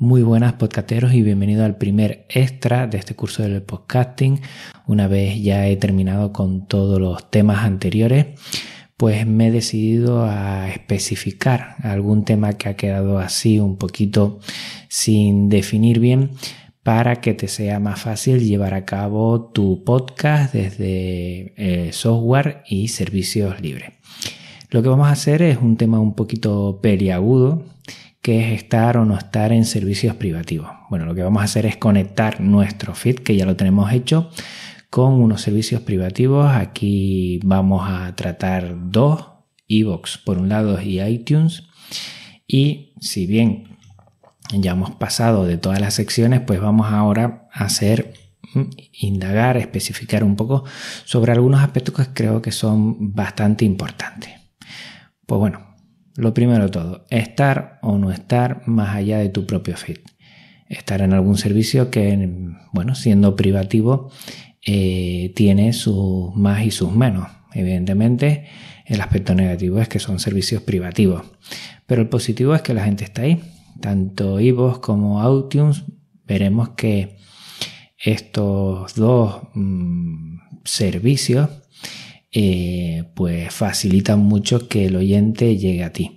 Muy buenas podcateros y bienvenido al primer extra de este curso del podcasting. Una vez ya he terminado con todos los temas anteriores, pues me he decidido a especificar algún tema que ha quedado así un poquito sin definir bien para que te sea más fácil llevar a cabo tu podcast desde eh, software y servicios libres. Lo que vamos a hacer es un tema un poquito peliagudo, que es estar o no estar en servicios privativos. Bueno, lo que vamos a hacer es conectar nuestro feed, que ya lo tenemos hecho, con unos servicios privativos. Aquí vamos a tratar dos, iVoox por un lado y iTunes. Y si bien ya hemos pasado de todas las secciones, pues vamos ahora a hacer mm, indagar, especificar un poco sobre algunos aspectos que creo que son bastante importantes. Pues bueno, lo primero de todo, estar o no estar más allá de tu propio feed. Estar en algún servicio que, bueno, siendo privativo, eh, tiene sus más y sus menos. Evidentemente, el aspecto negativo es que son servicios privativos. Pero el positivo es que la gente está ahí. Tanto Ivos como iTunes, veremos que estos dos mm, servicios eh, pues facilita mucho que el oyente llegue a ti.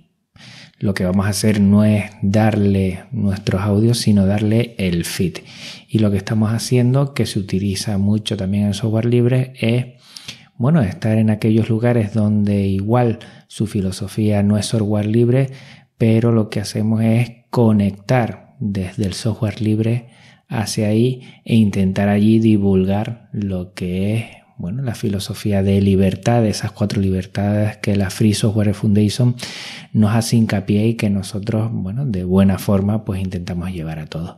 Lo que vamos a hacer no es darle nuestros audios, sino darle el feed. Y lo que estamos haciendo, que se utiliza mucho también en software libre, es bueno, estar en aquellos lugares donde igual su filosofía no es software libre, pero lo que hacemos es conectar desde el software libre hacia ahí e intentar allí divulgar lo que es bueno, la filosofía de libertad, esas cuatro libertades que la Free Software Foundation nos hace hincapié y que nosotros, bueno, de buena forma, pues intentamos llevar a todos.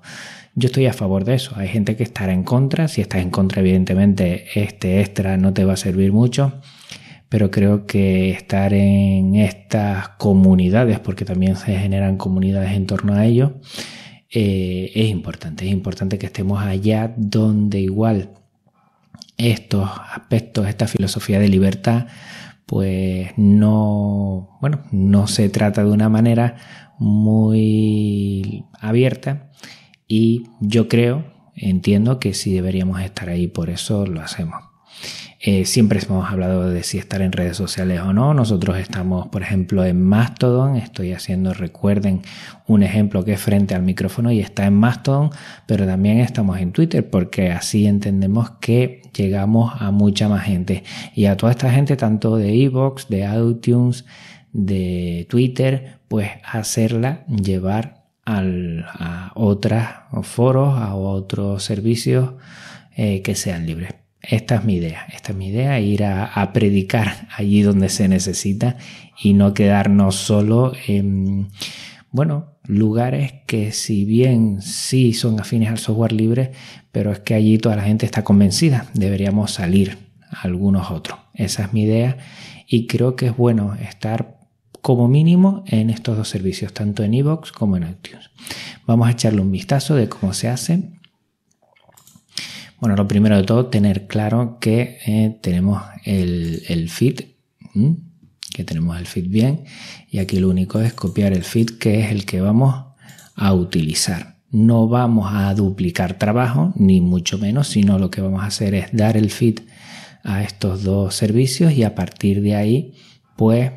Yo estoy a favor de eso. Hay gente que estará en contra. Si estás en contra, evidentemente, este extra no te va a servir mucho pero creo que estar en estas comunidades, porque también se generan comunidades en torno a ello, eh, es importante. Es importante que estemos allá donde igual estos aspectos, esta filosofía de libertad, pues no, bueno, no se trata de una manera muy abierta y yo creo, entiendo que sí deberíamos estar ahí, por eso lo hacemos. Eh, siempre hemos hablado de si estar en redes sociales o no. Nosotros estamos, por ejemplo, en Mastodon. Estoy haciendo, recuerden, un ejemplo que es frente al micrófono y está en Mastodon, pero también estamos en Twitter porque así entendemos que llegamos a mucha más gente. Y a toda esta gente, tanto de Evox, de iTunes, de Twitter, pues hacerla llevar al, a otros foros, a otros servicios eh, que sean libres. Esta es mi idea, esta es mi idea, ir a, predicar allí donde se necesita y no quedarnos solo en, bueno, lugares que si bien sí son afines al software libre, pero es que allí toda la gente está convencida, deberíamos salir a algunos otros. Esa es mi idea y creo que es bueno estar como mínimo en estos dos servicios, tanto en iVoox como en iTunes. Vamos a echarle un vistazo de cómo se hace bueno, lo primero de todo, tener claro que eh, tenemos el, feed, que tenemos el feed bien, y aquí lo único es copiar el feed que es el que vamos a utilizar. No vamos a duplicar trabajo, ni mucho menos, sino lo que vamos a hacer es dar el feed a estos dos servicios y a partir de ahí, pues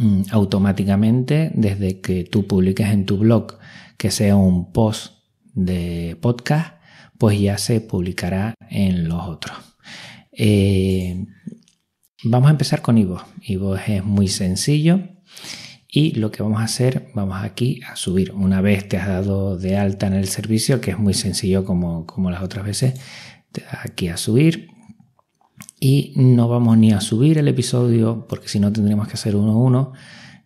mm, automáticamente desde que tú publiques en tu blog que sea un post de podcast, pues ya se publicará en los otros. Eh, vamos a empezar con Ivo. Ivo es muy sencillo y lo que vamos a hacer, vamos aquí a subir. Una vez te has dado de alta en el servicio, que es muy sencillo como, como las otras veces, aquí a subir, y no vamos ni a subir el episodio, porque si no tendríamos que hacer uno a uno,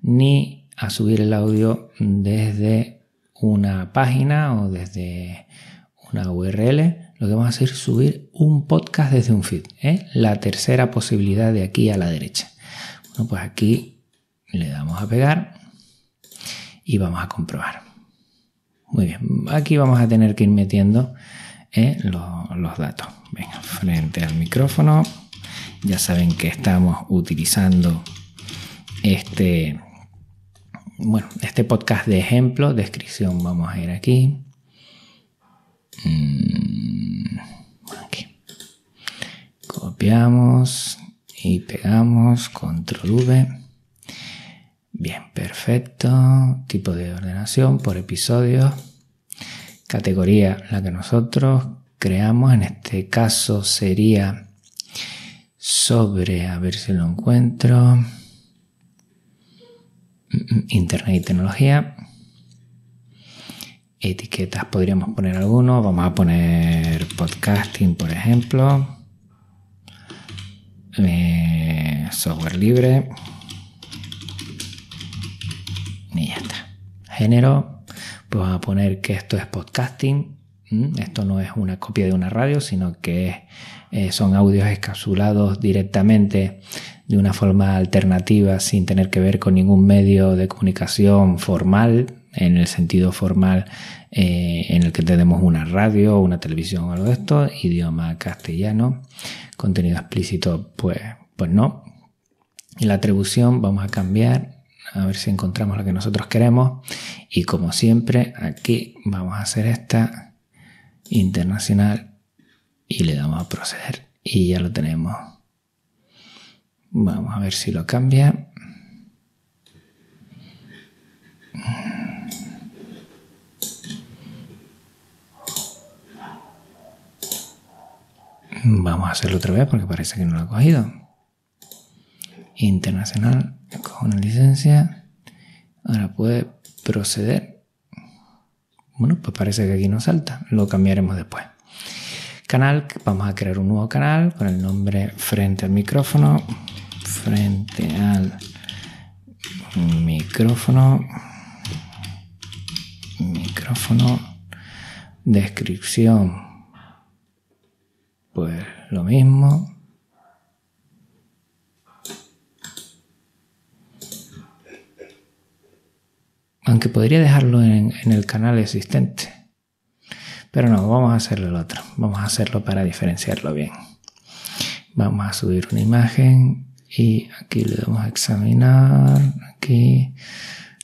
ni a subir el audio desde una página o desde la URL, lo que vamos a hacer es subir un podcast desde un feed. ¿eh? La tercera posibilidad de aquí a la derecha. Bueno, pues aquí le damos a pegar y vamos a comprobar. Muy bien, aquí vamos a tener que ir metiendo ¿eh? los, los datos. Venga, frente al micrófono. Ya saben que estamos utilizando este, bueno, este podcast de ejemplo, descripción, vamos a ir aquí. Mm, Aquí. Copiamos y pegamos, control V. Bien, perfecto. Tipo de ordenación por episodio. Categoría, la que nosotros creamos. En este caso sería sobre, a ver si lo encuentro. Mm, mm, internet y tecnología. Etiquetas podríamos poner algunos. Vamos a poner podcasting, por ejemplo. Eh, software libre. Y ya está. Género. Pues vamos a poner que esto es podcasting. Mm, esto no es una copia de una radio, sino que eh, son audios escapsulados directamente de una forma alternativa sin tener que ver con ningún medio de comunicación formal, en el sentido formal eh, en el que tenemos una radio o una televisión o algo de esto, idioma castellano, contenido explícito, pues, pues no. Y la atribución vamos a cambiar, a ver si encontramos lo que nosotros queremos. Y como siempre, aquí vamos a hacer esta internacional y le damos a proceder. Y ya lo tenemos. Vamos a ver si lo cambia. Vamos a hacerlo otra vez porque parece que no lo ha cogido. Internacional, cojo una licencia. Ahora puede proceder. Bueno, pues parece que aquí no salta. Lo cambiaremos después. Canal, vamos a crear un nuevo canal con el nombre Frente al micrófono. Frente al micrófono. Micrófono. Descripción pues lo mismo. Aunque podría dejarlo en, el canal existente. Pero no, vamos a hacerlo el otro. Vamos a hacerlo para diferenciarlo bien. Vamos a subir una imagen y aquí le damos a examinar. Aquí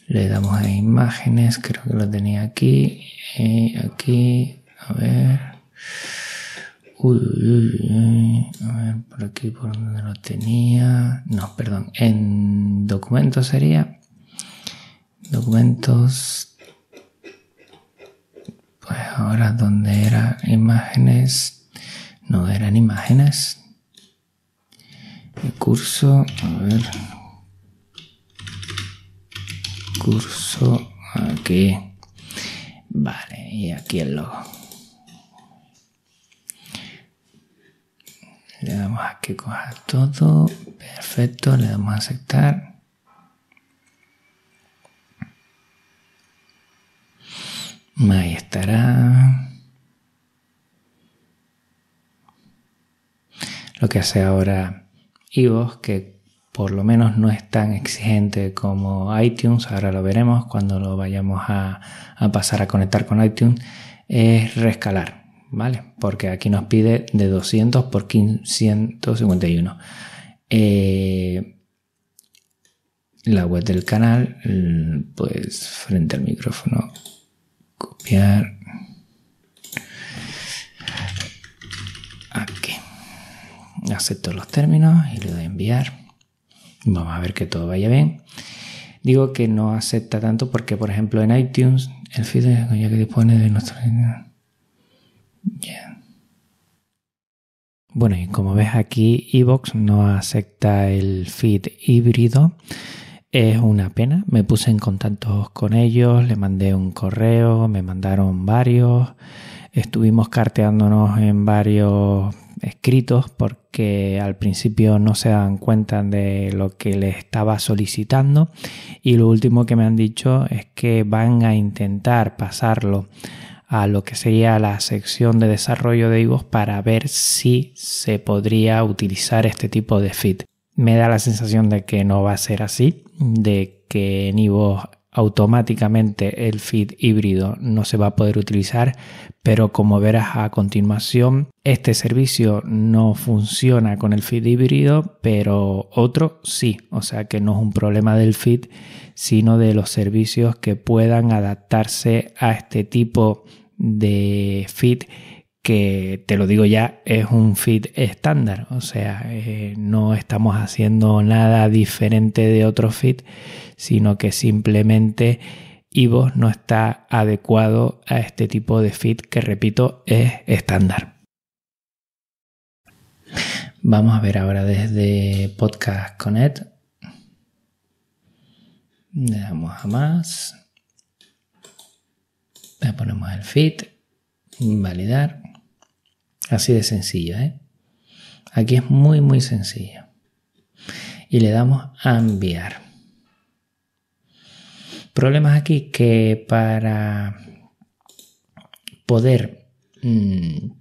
le damos a imágenes. Creo que lo tenía aquí. Y aquí. A ver. Uy, a ver, por aquí, por donde lo tenía. No, perdón, en documentos sería. Documentos. Pues ahora donde era imágenes. No eran imágenes. El curso, a ver. Curso aquí. Vale, y aquí el logo. le damos a que coja todo, perfecto, le damos a aceptar. Ahí estará. Lo que hace ahora iVoox, que por lo menos no es tan exigente como iTunes, ahora lo veremos cuando lo vayamos a, a pasar a conectar con iTunes, es rescalar ¿vale? Porque aquí nos pide de 200 por 1551. Eh, la web del canal, pues frente al micrófono, copiar. Aquí. Acepto los términos y le doy a enviar. Vamos a ver que todo vaya bien. Digo que no acepta tanto porque, por ejemplo, en iTunes, el feed ya que dispone de nuestro bueno, y como ves aquí, Evox no acepta el feed híbrido. Es una pena. Me puse en contacto con ellos, le mandé un correo, me mandaron varios. Estuvimos carteándonos en varios escritos porque al principio no se dan cuenta de lo que les estaba solicitando y lo último que me han dicho es que van a intentar pasarlo a lo que sería la sección de desarrollo de IVOS para ver si se podría utilizar este tipo de feed. Me da la sensación de que no va a ser así, de que en vos automáticamente el feed híbrido no se va a poder utilizar, pero como verás a continuación, este servicio no funciona con el feed híbrido, pero otro sí, o sea que no es un problema del feed, sino de los servicios que puedan adaptarse a este tipo de de fit que te lo digo ya, es un feed estándar, o sea, eh, no estamos haciendo nada diferente de otro fit sino que simplemente Ivo no está adecuado a este tipo de fit que, repito, es estándar. Vamos a ver ahora desde Podcast Connect. Le damos a más. Le ponemos el fit, invalidar. Así de sencillo, ¿eh? Aquí es muy, muy sencillo. Y le damos a enviar. Problemas aquí que para poder mm,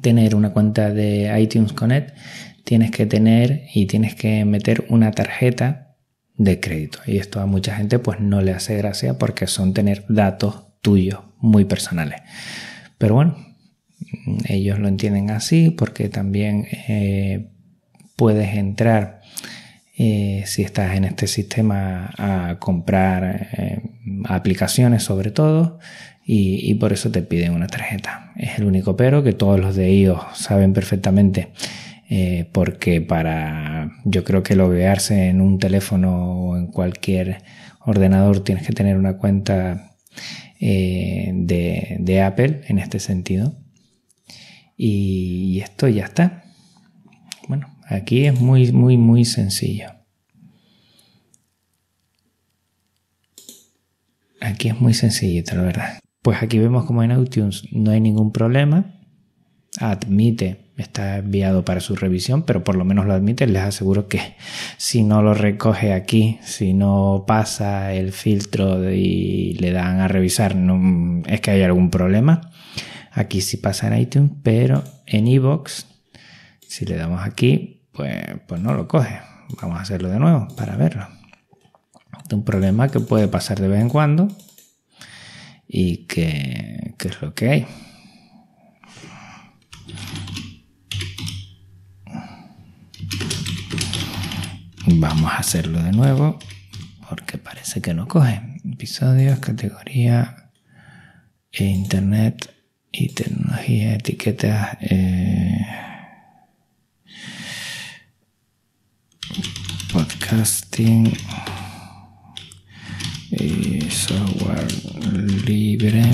tener una cuenta de iTunes Connect tienes que tener y tienes que meter una tarjeta de crédito. Y esto a mucha gente pues no le hace gracia porque son tener datos tuyos, muy personales. Pero bueno, ellos lo entienden así porque también eh, puedes entrar, eh, si estás en este sistema, a comprar eh, aplicaciones sobre todo y, y, por eso te piden una tarjeta. Es el único pero que todos los de ellos saben perfectamente. porque para yo creo que loguearse en un teléfono o en cualquier ordenador tienes que tener una cuenta eh, de, Apple en este sentido. Y, esto ya está. Bueno, aquí es muy, muy, muy sencillo. Aquí es muy sencillito, la verdad. Pues aquí vemos como en iTunes no hay ningún problema. Admite está enviado para su revisión, pero por lo menos lo admite. Les aseguro que si no lo recoge aquí, si no pasa el filtro y le dan a revisar, no, es que hay algún problema. Aquí sí pasa en iTunes, pero en iBox, si le damos aquí, pues, pues no lo coge. Vamos a hacerlo de nuevo para verlo. Es un problema que puede pasar de vez en cuando y que, que es lo que hay. Vamos a hacerlo de nuevo porque parece que no coge. Episodios, categoría, e internet y tecnología, etiquetas. Eh, podcasting y eh, software libre.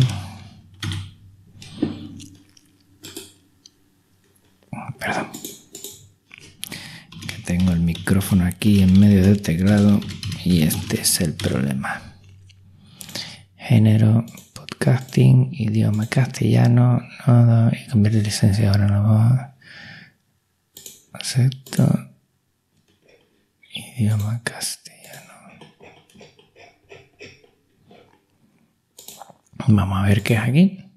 aquí en medio del teclado este y este es el problema. Género, podcasting, idioma castellano, nodo y cambiar licencia ahora no Acepto. Idioma castellano. Vamos a ver qué es aquí.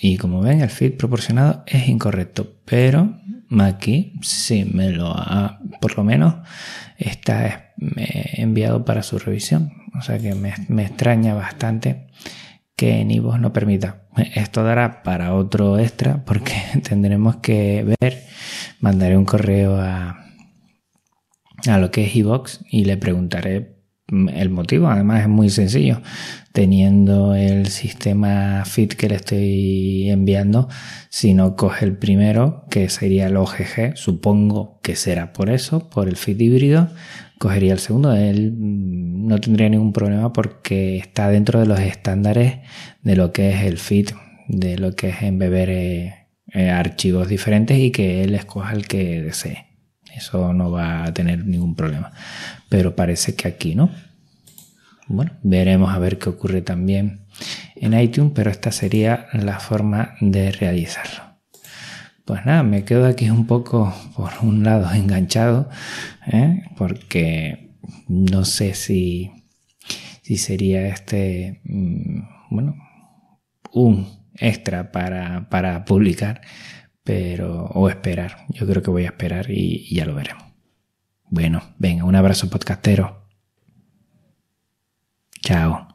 Y como ven, el feed proporcionado es incorrecto, pero aquí sí me lo ha, por lo menos, está enviado para su revisión. O sea que me, extraña bastante que en no permita. Esto dará para otro extra porque tendremos que ver. Mandaré un correo a, lo que es Evox y le preguntaré el motivo además es muy sencillo. Teniendo el sistema fit que le estoy enviando, si no coge el primero, que sería el OGG, supongo que será por eso, por el fit híbrido, cogería el segundo. Él mm, no tendría ningún problema porque está dentro de los estándares de lo que es el fit, de lo que es embeber eh, eh, archivos diferentes y que él escoja el que desee. Eso no va a tener ningún problema pero parece que aquí no. Bueno, veremos a ver qué ocurre también en iTunes, pero esta sería la forma de realizarlo. Pues nada, me quedo aquí un poco, por un lado, enganchado, ¿eh? porque no sé si, si sería este, mm, bueno, un extra para, publicar, pero, o esperar. Yo creo que voy a esperar y ya lo veremos. Bueno, venga, un abrazo podcastero. Chao.